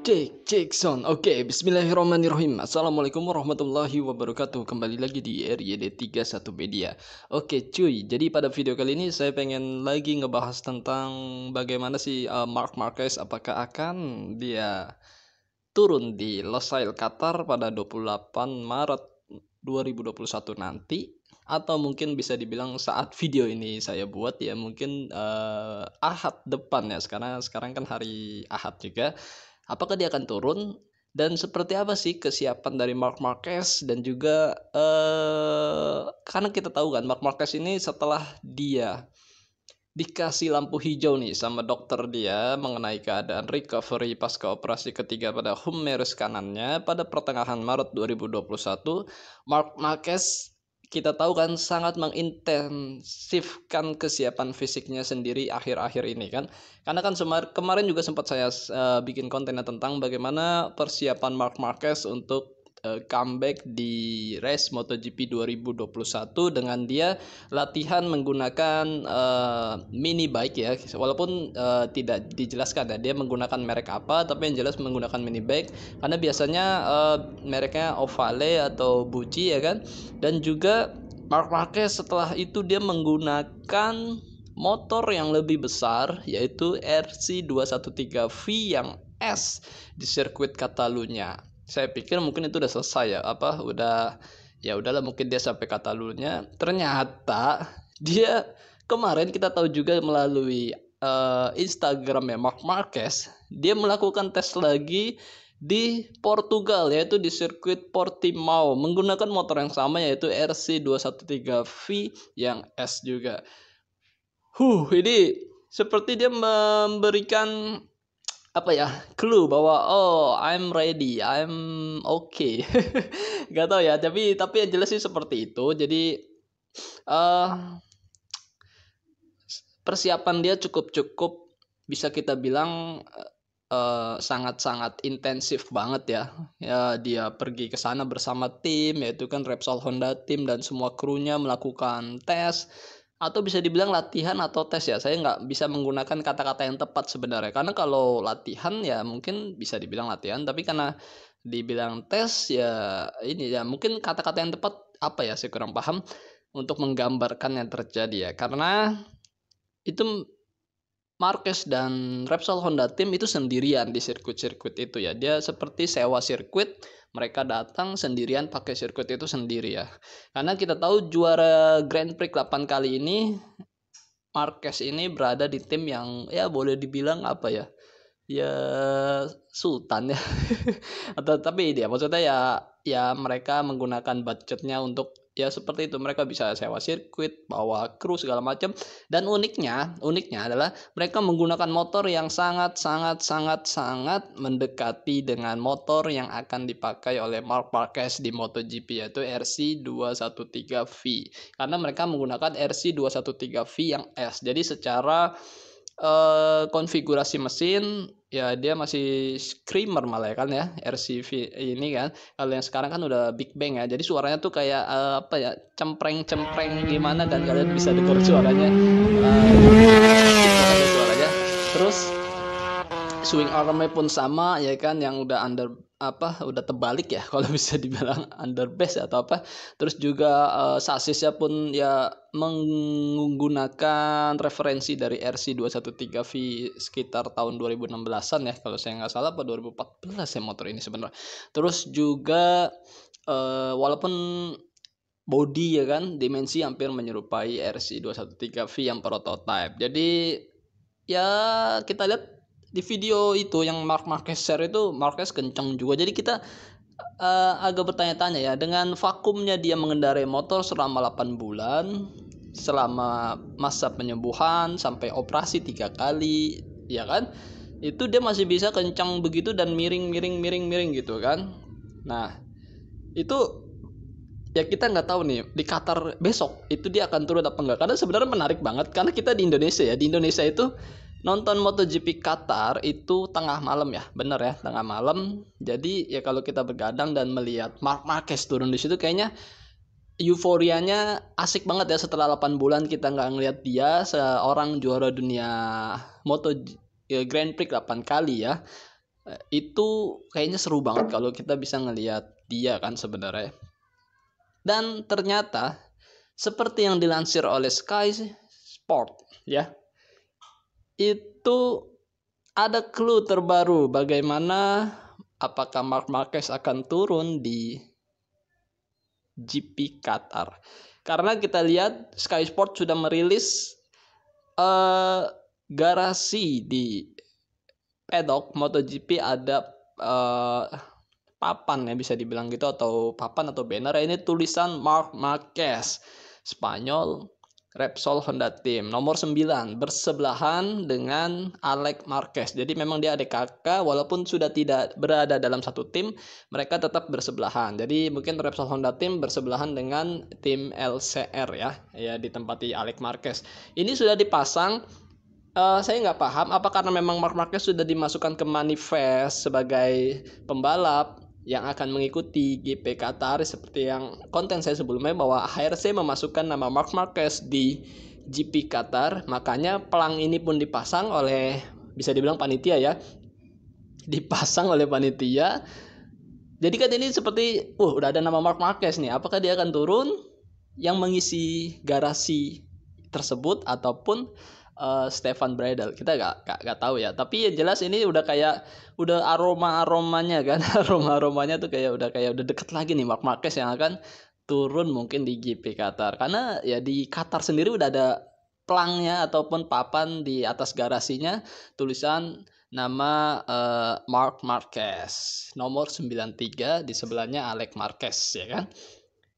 Cek, cek sound. Oke, okay. bismillahirrahmanirrahim. Assalamualaikum warahmatullahi wabarakatuh. Kembali lagi di RYD31 Media. Oke, okay, cuy. Jadi pada video kali ini saya pengen lagi ngebahas tentang bagaimana si uh, Mark Marquez apakah akan dia turun di Losail Qatar pada 28 Maret 2021 nanti atau mungkin bisa dibilang saat video ini saya buat ya mungkin uh, Ahad depan ya Sekarang sekarang kan hari Ahad juga Apakah dia akan turun? Dan seperti apa sih kesiapan dari Mark Marquez dan juga eh, karena kita tahu kan Mark Marquez ini setelah dia dikasih lampu hijau nih sama dokter dia mengenai keadaan recovery pasca operasi ketiga pada humerus kanannya pada pertengahan Maret 2021, Mark Marquez kita tahu kan sangat mengintensifkan kesiapan fisiknya sendiri akhir-akhir ini kan karena kan kemarin juga sempat saya uh, bikin kontennya tentang bagaimana persiapan Mark Marquez untuk Eh, comeback di race MotoGP 2021 dengan dia latihan menggunakan uh, mini bike ya walaupun uh, tidak dijelaskan ya dia menggunakan merek apa tapi yang jelas menggunakan mini bike karena biasanya uh, mereknya Ovale atau Bucci ya kan dan juga Mark Marquez setelah itu dia menggunakan motor yang lebih besar yaitu RC213V yang S di sirkuit Catalunya saya pikir mungkin itu udah selesai ya apa udah ya udahlah mungkin dia sampai kata lulunya ternyata dia kemarin kita tahu juga melalui uh, eh, Instagramnya Mark Marquez dia melakukan tes lagi di Portugal yaitu di sirkuit Portimao menggunakan motor yang sama yaitu RC213V yang S juga. Huh, ini seperti dia memberikan apa ya clue bahwa oh I'm ready I'm okay nggak tahu ya tapi tapi yang jelas sih seperti itu jadi uh, persiapan dia cukup cukup bisa kita bilang uh, eh, sangat sangat intensif banget ya ya dia pergi ke sana bersama tim yaitu kan Repsol Honda tim dan semua krunya melakukan tes atau bisa dibilang latihan atau tes ya saya nggak bisa menggunakan kata-kata yang tepat sebenarnya karena kalau latihan ya mungkin bisa dibilang latihan tapi karena dibilang tes ya ini ya mungkin kata-kata yang tepat apa ya saya kurang paham untuk menggambarkan yang terjadi ya karena itu Marquez dan Repsol Honda Team itu sendirian di sirkuit-sirkuit itu ya. Dia seperti sewa sirkuit, mereka datang sendirian pakai sirkuit itu sendiri ya. Karena kita tahu juara Grand Prix 8 kali ini Marquez ini berada di tim yang ya boleh dibilang apa ya? Ya sultan ya. Atau tapi dia maksudnya ya ya mereka menggunakan budgetnya untuk ya seperti itu mereka bisa sewa sirkuit bawa kru segala macam dan uniknya uniknya adalah mereka menggunakan motor yang sangat sangat sangat sangat mendekati dengan motor yang akan dipakai oleh Mark Marquez di MotoGP yaitu RC213V karena mereka menggunakan RC213V yang S jadi secara Eh, konfigurasi mesin ya dia masih screamer malah ya kan ya RCV ini kan kalau yang sekarang kan udah big bang ya jadi suaranya tuh kayak uh, apa ya cempreng cempreng gimana dan kalian bisa dengar suaranya uh, terus swing armnya pun sama ya kan yang udah under apa udah terbalik ya kalau bisa dibilang underbase atau apa terus juga uh, sasisnya pun ya menggunakan referensi dari RC213V sekitar tahun 2016-an ya kalau saya nggak salah pada 2014 ya motor ini sebenarnya terus juga uh, walaupun body ya kan dimensi hampir menyerupai RC213V yang prototype jadi ya kita lihat di video itu yang Mark Marquez share itu Marquez kenceng juga jadi kita uh, agak bertanya-tanya ya dengan vakumnya dia mengendarai motor selama 8 bulan selama masa penyembuhan sampai operasi tiga kali ya kan itu dia masih bisa kencang begitu dan miring miring miring miring gitu kan nah itu ya kita nggak tahu nih di Qatar besok itu dia akan turun apa enggak karena sebenarnya menarik banget karena kita di Indonesia ya di Indonesia itu nonton MotoGP Qatar itu tengah malam ya, bener ya, tengah malam. Jadi ya kalau kita begadang dan melihat Mark Marquez turun di situ kayaknya euforianya asik banget ya setelah 8 bulan kita nggak ngelihat dia seorang juara dunia Moto ya, Grand Prix 8 kali ya. Itu kayaknya seru banget kalau kita bisa ngelihat dia kan sebenarnya. Dan ternyata seperti yang dilansir oleh Sky Sport ya itu ada clue terbaru bagaimana apakah Mark Marquez akan turun di GP Qatar. Karena kita lihat Sky Sport sudah merilis uh, garasi di paddock MotoGP ada uh, papan ya bisa dibilang gitu atau papan atau banner ini tulisan Mark Marquez Spanyol Repsol Honda Team. Nomor 9 bersebelahan dengan Alec Marquez. Jadi memang dia adik kakak walaupun sudah tidak berada dalam satu tim, mereka tetap bersebelahan. Jadi mungkin Repsol Honda Team bersebelahan dengan tim LCR ya. Ya ditempati Alec Marquez. Ini sudah dipasang Uh, saya nggak paham apa karena memang Mark Marquez sudah dimasukkan ke manifest sebagai pembalap yang akan mengikuti GP Qatar seperti yang konten saya sebelumnya bahwa HRC memasukkan nama Mark Marquez di GP Qatar makanya pelang ini pun dipasang oleh bisa dibilang panitia ya dipasang oleh panitia jadi kan ini seperti uh udah ada nama Mark Marquez nih apakah dia akan turun yang mengisi garasi tersebut ataupun uh, Stefan Bradel kita gak, gak gak tahu ya tapi yang jelas ini udah kayak udah aroma aromanya kan aroma aromanya tuh kayak udah kayak udah deket lagi nih Mark Marquez yang akan turun mungkin di GP Qatar karena ya di Qatar sendiri udah ada pelangnya ataupun papan di atas garasinya tulisan nama uh, eh, Mark Marquez nomor 93 di sebelahnya Alex Marquez ya kan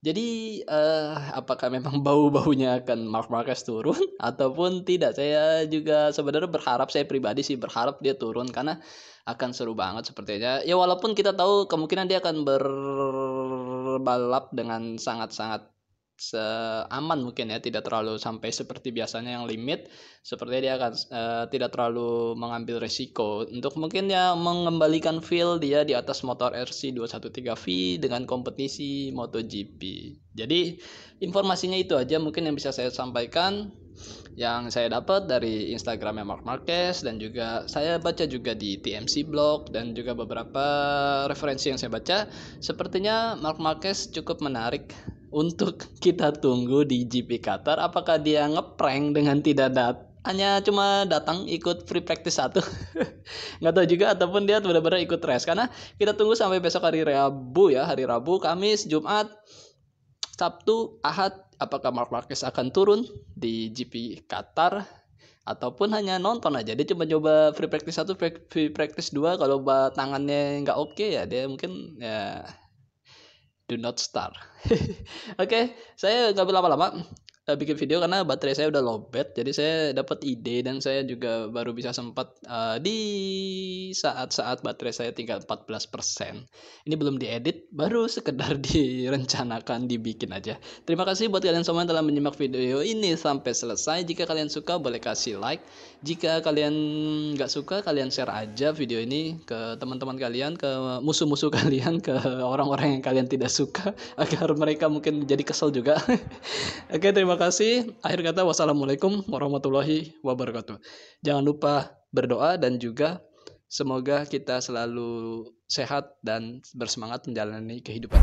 jadi uh, apakah memang bau-baunya akan Mark Marquez turun ataupun tidak? Saya juga sebenarnya berharap saya pribadi sih berharap dia turun karena akan seru banget sepertinya. Ya walaupun kita tahu kemungkinan dia akan berbalap dengan sangat-sangat seaman mungkin ya tidak terlalu sampai seperti biasanya yang limit seperti dia akan uh, tidak terlalu mengambil resiko untuk mungkin ya mengembalikan feel dia di atas motor RC 213V dengan kompetisi MotoGP jadi informasinya itu aja mungkin yang bisa saya sampaikan yang saya dapat dari Instagramnya Mark Marquez dan juga saya baca juga di TMC blog dan juga beberapa referensi yang saya baca sepertinya Mark Marquez cukup menarik untuk kita tunggu di GP Qatar apakah dia ngeprank dengan tidak dat hanya cuma datang ikut free practice satu nggak tahu juga ataupun dia benar-benar ikut race karena kita tunggu sampai besok hari Rabu ya hari Rabu Kamis Jumat Sabtu Ahad apakah Mark Marquez akan turun di GP Qatar ataupun hanya nonton aja dia cuma coba free practice satu free practice dua kalau tangannya nggak oke okay, ya dia mungkin ya do not start. Oke, okay, saya nggak berlama-lama uh, bikin video karena baterai saya udah lowbat jadi saya dapat ide dan saya juga baru bisa sempat uh, di saat-saat baterai saya tinggal 14% ini belum diedit baru sekedar direncanakan dibikin aja terima kasih buat kalian semua yang telah menyimak video ini sampai selesai jika kalian suka boleh kasih like jika kalian nggak suka kalian share aja video ini ke teman-teman kalian ke musuh-musuh kalian ke orang-orang yang kalian tidak suka agar mereka mungkin jadi kesel juga oke terima kasih. Akhir kata, wassalamualaikum warahmatullahi wabarakatuh. Jangan lupa berdoa dan juga semoga kita selalu sehat dan bersemangat menjalani kehidupan.